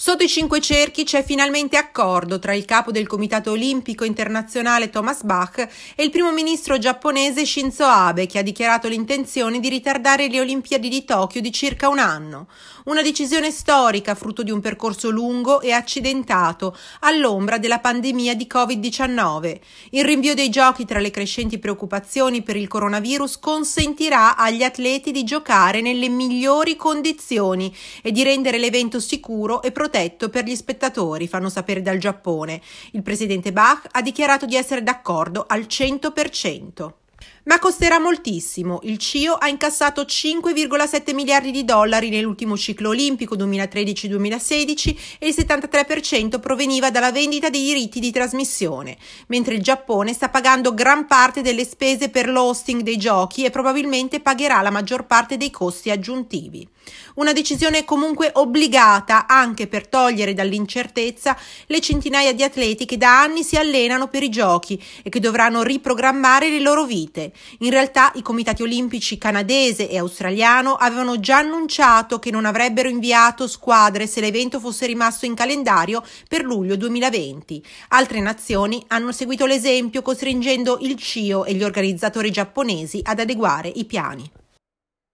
Sotto i cinque cerchi c'è finalmente accordo tra il capo del Comitato Olimpico Internazionale Thomas Bach e il primo ministro giapponese Shinzo Abe, che ha dichiarato l'intenzione di ritardare le Olimpiadi di Tokyo di circa un anno. Una decisione storica, frutto di un percorso lungo e accidentato, all'ombra della pandemia di Covid-19. Il rinvio dei giochi tra le crescenti preoccupazioni per il coronavirus consentirà agli atleti di giocare nelle migliori condizioni e di rendere l'evento sicuro e protetto protetto per gli spettatori, fanno sapere dal Giappone. Il presidente Bach ha dichiarato di essere d'accordo al 100% ma costerà moltissimo. Il CIO ha incassato 5,7 miliardi di dollari nell'ultimo ciclo olimpico 2013-2016 e il 73% proveniva dalla vendita dei diritti di trasmissione, mentre il Giappone sta pagando gran parte delle spese per l'hosting dei giochi e probabilmente pagherà la maggior parte dei costi aggiuntivi. Una decisione comunque obbligata anche per togliere dall'incertezza le centinaia di atleti che da anni si allenano per i giochi e che dovranno riprogrammare le loro vite Unite. In realtà i comitati olimpici canadese e australiano avevano già annunciato che non avrebbero inviato squadre se l'evento fosse rimasto in calendario per luglio 2020. Altre nazioni hanno seguito l'esempio costringendo il CIO e gli organizzatori giapponesi ad adeguare i piani.